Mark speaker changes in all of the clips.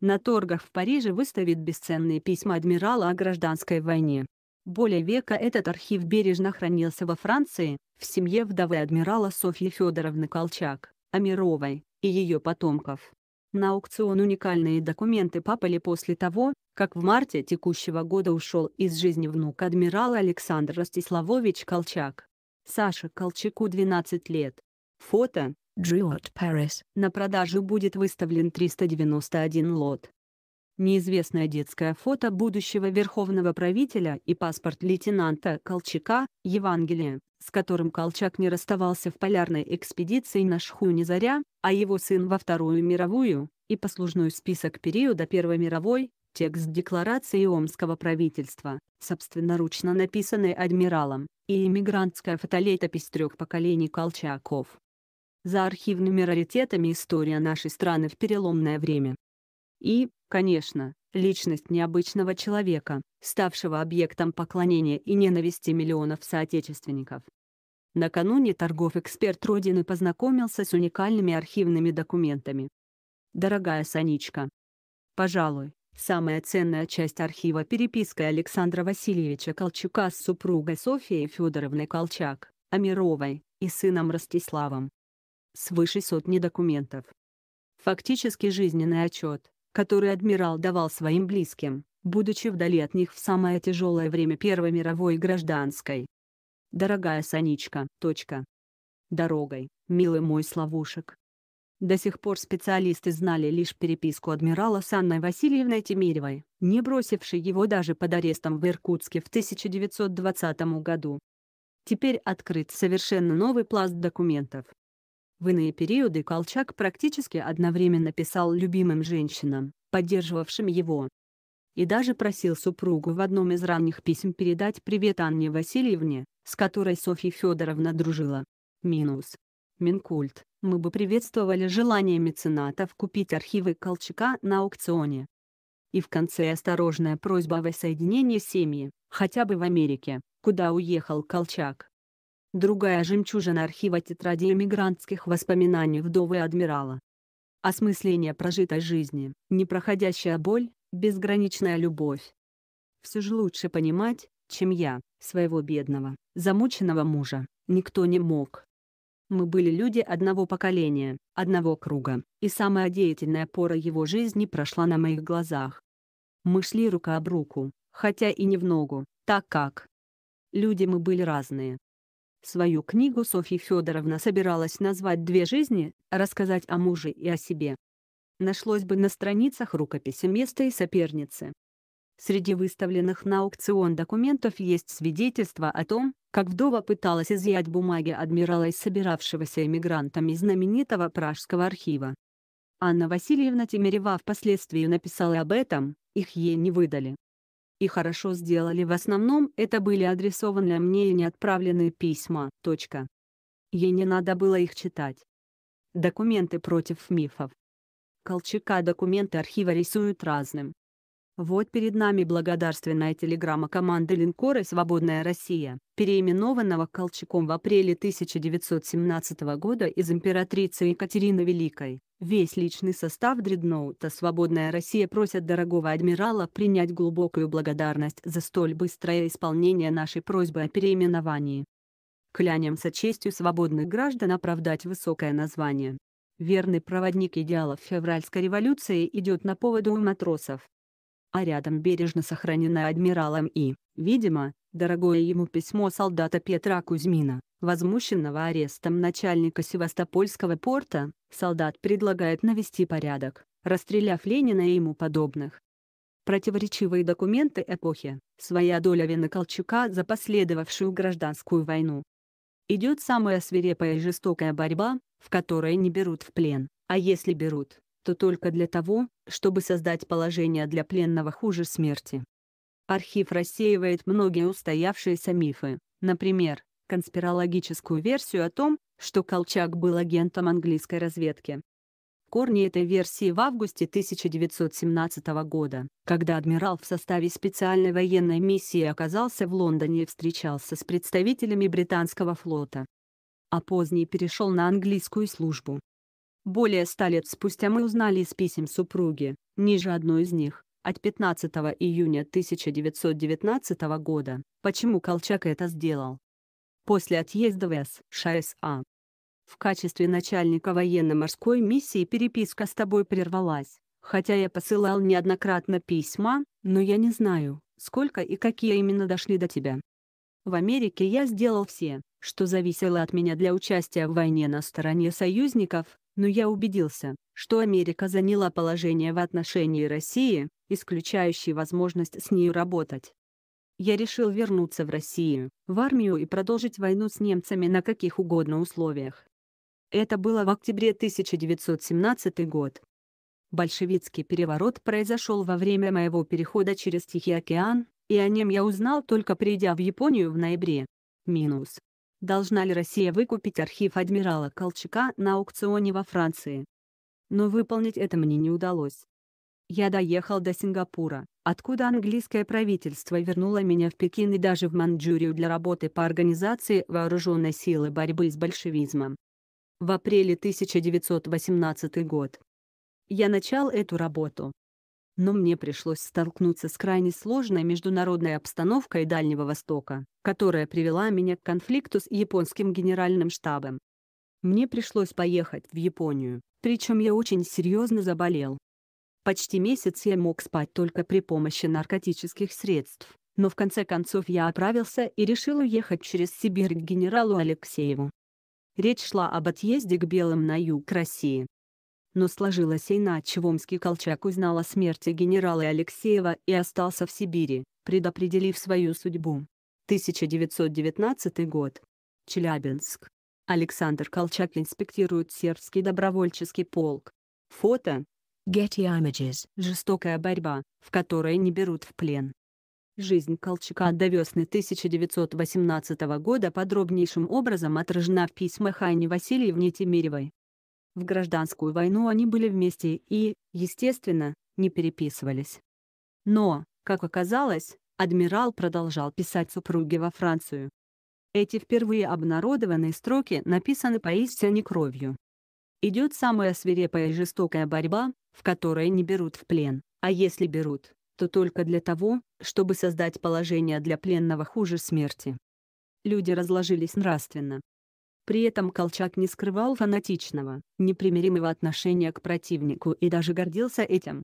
Speaker 1: На торгах в Париже выставит бесценные письма адмирала о гражданской войне. Более века этот архив бережно хранился во Франции, в семье вдовы адмирала Софьи Федоровны Колчак, Амировой, и ее потомков. На аукцион уникальные документы попали после того, как в марте текущего года ушел из жизни внук адмирала Александр Ростиславович Колчак. Саше Колчаку 12 лет. Фото Джиот Пэрис. На продажу будет выставлен 391 лот. Неизвестное детское фото будущего верховного правителя и паспорт лейтенанта Колчака, Евангелие, с которым Колчак не расставался в полярной экспедиции на Шхуне Заря, а его сын во Вторую мировую, и послужной список периода Первой мировой, текст декларации Омского правительства, собственноручно написанный адмиралом, и иммигрантская фотолетопись трех поколений Колчаков за архивными раритетами история нашей страны в переломное время. И, конечно, личность необычного человека, ставшего объектом поклонения и ненависти миллионов соотечественников. Накануне торгов эксперт Родины познакомился с уникальными архивными документами. Дорогая Санечка, пожалуй, самая ценная часть архива переписка Александра Васильевича Колчака с супругой Софией Федоровной Колчак, Амировой, и сыном Ростиславом свыше сотни документов. Фактически жизненный отчет, который адмирал давал своим близким, будучи вдали от них в самое тяжелое время Первой мировой гражданской. Дорогая Санечка. точка. Дорогой, милый мой Славушек. До сих пор специалисты знали лишь переписку адмирала с Анной Васильевной Тимиревой, не бросившей его даже под арестом в Иркутске в 1920 году. Теперь открыт совершенно новый пласт документов, в иные периоды Колчак практически одновременно писал любимым женщинам, поддерживавшим его. И даже просил супругу в одном из ранних писем передать привет Анне Васильевне, с которой Софья Федоровна дружила. Минус. Минкульт. Мы бы приветствовали желание меценатов купить архивы Колчака на аукционе. И в конце осторожная просьба о воссоединении семьи, хотя бы в Америке, куда уехал Колчак другая жемчужина архива тетради эмигрантских воспоминаний вдовы адмирала. Осмысление прожитой жизни, непроходящая боль, безграничная любовь. Все же лучше понимать, чем я, своего бедного, замученного мужа, никто не мог. Мы были люди одного поколения, одного круга, и самая деятельная пора его жизни прошла на моих глазах. Мы шли рука об руку, хотя и не в ногу, так как люди мы были разные, Свою книгу Софья Федоровна собиралась назвать «Две жизни», рассказать о муже и о себе. Нашлось бы на страницах рукописи места и соперницы. Среди выставленных на аукцион документов есть свидетельство о том, как вдова пыталась изъять бумаги адмирала из собиравшегося эмигрантами знаменитого Пражского архива. Анна Васильевна Тимирева впоследствии написала об этом, их ей не выдали и хорошо сделали в основном это были адресованы мне и не отправленные письма. Точка. Ей не надо было их читать. Документы против мифов. Колчака документы архива рисуют разным, вот перед нами благодарственная телеграмма команды линкора «Свободная Россия», переименованного Колчаком в апреле 1917 года из императрицы Екатерины Великой. Весь личный состав дредноута «Свободная Россия» просят дорогого адмирала принять глубокую благодарность за столь быстрое исполнение нашей просьбы о переименовании. Клянемся честью свободных граждан оправдать высокое название. Верный проводник идеалов февральской революции идет на поводу у матросов а рядом бережно сохраненное адмиралом и, видимо, дорогое ему письмо солдата Петра Кузьмина, возмущенного арестом начальника Севастопольского порта, солдат предлагает навести порядок, расстреляв Ленина и ему подобных. Противоречивые документы эпохи, своя доля вины Колчака за последовавшую гражданскую войну. Идет самая свирепая и жестокая борьба, в которой не берут в плен, а если берут, то только для того, чтобы создать положение для пленного хуже смерти. Архив рассеивает многие устоявшиеся мифы, например, конспирологическую версию о том, что Колчак был агентом английской разведки. Корни этой версии в августе 1917 года, когда адмирал в составе специальной военной миссии оказался в Лондоне и встречался с представителями британского флота. А позднее перешел на английскую службу. Более ста лет спустя мы узнали из писем супруги, ниже одной из них, от 15 июня 1919 года, почему Колчак это сделал. После отъезда в СШСА. В качестве начальника военно-морской миссии переписка с тобой прервалась, хотя я посылал неоднократно письма, но я не знаю, сколько и какие именно дошли до тебя. В Америке я сделал все, что зависело от меня для участия в войне на стороне союзников, но я убедился, что Америка заняла положение в отношении России, исключающее возможность с нею работать. Я решил вернуться в Россию, в армию и продолжить войну с немцами на каких угодно условиях. Это было в октябре 1917 год. Большевицкий переворот произошел во время моего перехода через Тихий океан, и о нем я узнал только придя в Японию в ноябре. Минус должна ли Россия выкупить архив адмирала Колчака на аукционе во Франции. Но выполнить это мне не удалось. Я доехал до Сингапура, откуда английское правительство вернуло меня в Пекин и даже в Маньчжурию для работы по организации вооруженной силы борьбы с большевизмом. В апреле 1918 год. Я начал эту работу, но мне пришлось столкнуться с крайне сложной международной обстановкой Дальнего Востока, которая привела меня к конфликту с японским генеральным штабом. Мне пришлось поехать в Японию, причем я очень серьезно заболел. Почти месяц я мог спать только при помощи наркотических средств, но в конце концов я оправился и решил уехать через Сибирь к генералу Алексееву. Речь шла об отъезде к белым на юг России, но сложилось иначе. Вомский Колчак узнал о смерти генерала Алексеева и остался в Сибири, предопределив свою судьбу. 1919 год. Челябинск. Александр Колчак инспектирует сербский добровольческий полк. Фото. Getty Images. Жестокая борьба, в которой не берут в плен. Жизнь Колчака до весны 1918 года подробнейшим образом отражена в письмах Анне Васильевне Тимиревой. В гражданскую войну они были вместе и, естественно, не переписывались. Но, как оказалось, адмирал продолжал писать супруге во Францию. Эти впервые обнародованные строки написаны поистине кровью. Идет самая свирепая и жестокая борьба, в которой не берут в плен, а если берут, то только для того, чтобы создать положение для пленного хуже смерти. Люди разложились нравственно, при этом Колчак не скрывал фанатичного, непримиримого отношения к противнику и даже гордился этим.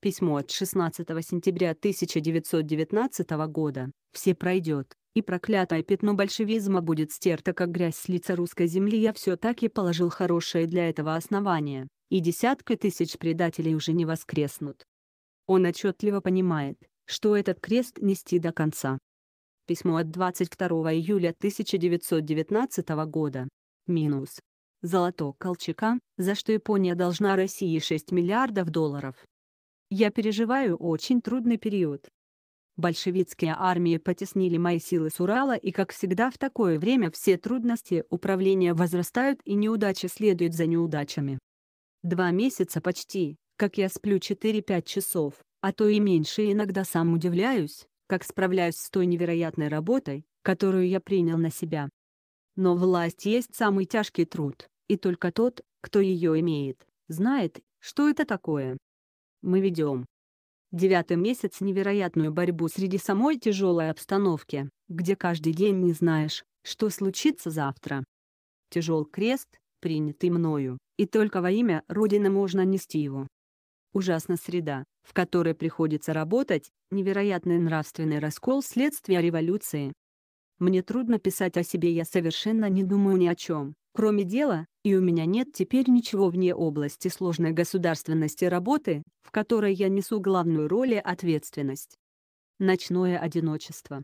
Speaker 1: Письмо от 16 сентября 1919 года «Все пройдет, и проклятое пятно большевизма будет стерто как грязь с лица русской земли» я все таки положил хорошее для этого основание, и десятка тысяч предателей уже не воскреснут. Он отчетливо понимает, что этот крест нести до конца. Письмо от 22 июля 1919 года. Минус. Золото Колчака, за что Япония должна России 6 миллиардов долларов. Я переживаю очень трудный период. Большевистские армии потеснили мои силы с Урала и как всегда в такое время все трудности управления возрастают и неудачи следуют за неудачами. Два месяца почти, как я сплю 4-5 часов, а то и меньше иногда сам удивляюсь, как справляюсь с той невероятной работой, которую я принял на себя. Но власть есть самый тяжкий труд, и только тот, кто ее имеет, знает, что это такое. Мы ведем девятый месяц невероятную борьбу среди самой тяжелой обстановки, где каждый день не знаешь, что случится завтра. Тяжел крест, принятый мною, и только во имя Родины можно нести его. Ужасна среда, в которой приходится работать, невероятный нравственный раскол следствия революции. Мне трудно писать о себе, я совершенно не думаю ни о чем, кроме дела, и у меня нет теперь ничего вне области сложной государственности работы, в которой я несу главную роль и ответственность. Ночное одиночество.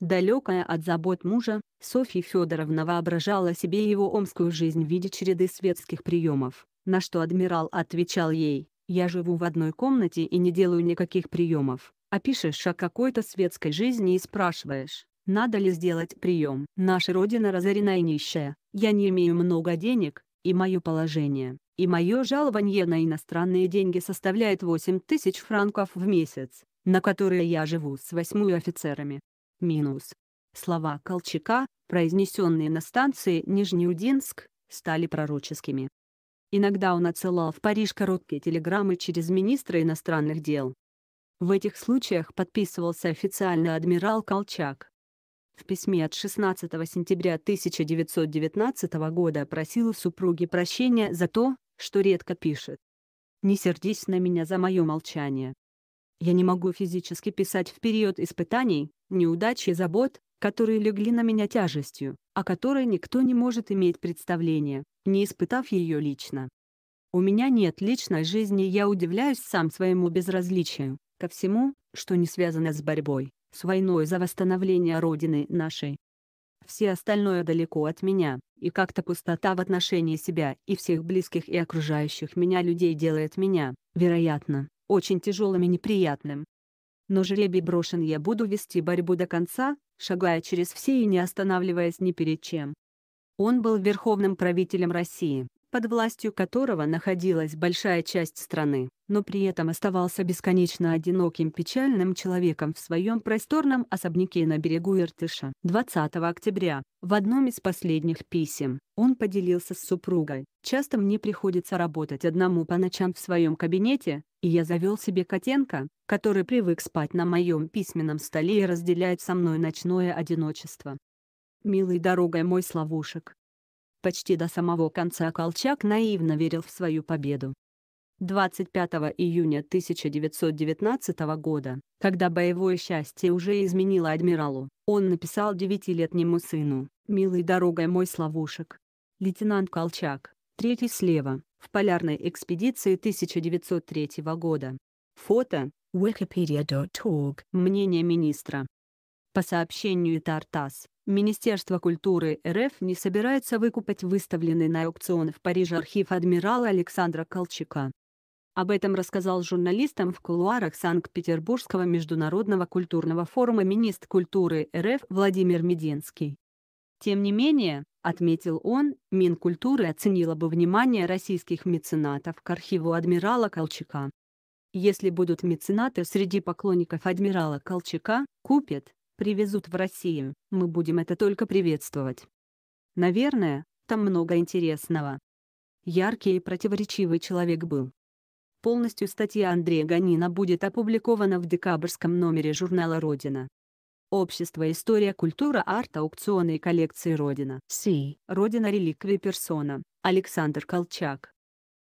Speaker 1: Далекая от забот мужа, Софья Федоровна воображала себе его омскую жизнь в виде череды светских приемов, на что адмирал отвечал ей я живу в одной комнате и не делаю никаких приемов. А пишешь о какой-то светской жизни и спрашиваешь, надо ли сделать прием. Наша родина разорена и нищая, я не имею много денег, и мое положение, и мое жалование на иностранные деньги составляет 8 тысяч франков в месяц, на которые я живу с восьмью офицерами. Минус. Слова Колчака, произнесенные на станции Нижнеудинск, стали пророческими. Иногда он отсылал в Париж короткие телеграммы через министра иностранных дел. В этих случаях подписывался официально адмирал Колчак. В письме от 16 сентября 1919 года просил у супруги прощения за то, что редко пишет. «Не сердись на меня за мое молчание. Я не могу физически писать в период испытаний, неудач и забот, которые легли на меня тяжестью, о которой никто не может иметь представления не испытав ее лично. У меня нет личной жизни, я удивляюсь сам своему безразличию, ко всему, что не связано с борьбой, с войной за восстановление Родины нашей. Все остальное далеко от меня, и как-то пустота в отношении себя и всех близких и окружающих меня людей делает меня, вероятно, очень тяжелым и неприятным. Но жребий брошен я буду вести борьбу до конца, шагая через все и не останавливаясь ни перед чем. Он был верховным правителем России, под властью которого находилась большая часть страны, но при этом оставался бесконечно одиноким печальным человеком в своем просторном особняке на берегу Иртыша. 20 октября, в одном из последних писем, он поделился с супругой. «Часто мне приходится работать одному по ночам в своем кабинете, и я завел себе котенка, который привык спать на моем письменном столе и разделяет со мной ночное одиночество милой дорогой мой Славушек. Почти до самого конца Колчак наивно верил в свою победу. 25 июня 1919 года, когда боевое счастье уже изменило адмиралу, он написал девятилетнему сыну «Милый дорогой мой Славушек». Лейтенант Колчак, третий слева, в полярной экспедиции 1903 года. Фото wikipedia.org Мнение министра. По сообщению Тартас, Министерство культуры РФ не собирается выкупать выставленный на аукцион в Париже архив адмирала Александра Колчака. Об этом рассказал журналистам в кулуарах Санкт-Петербургского международного культурного форума министр культуры РФ Владимир Мединский. Тем не менее, отметил он, Минкультуры оценила бы внимание российских меценатов к архиву адмирала Колчака. Если будут меценаты среди поклонников адмирала Колчака, купят, привезут в Россию, мы будем это только приветствовать. Наверное, там много интересного. Яркий и противоречивый человек был. Полностью статья Андрея Ганина будет опубликована в декабрьском номере журнала «Родина». Общество «История культура арта аукционы и коллекции Родина». Си. Родина реликвии персона. Александр Колчак.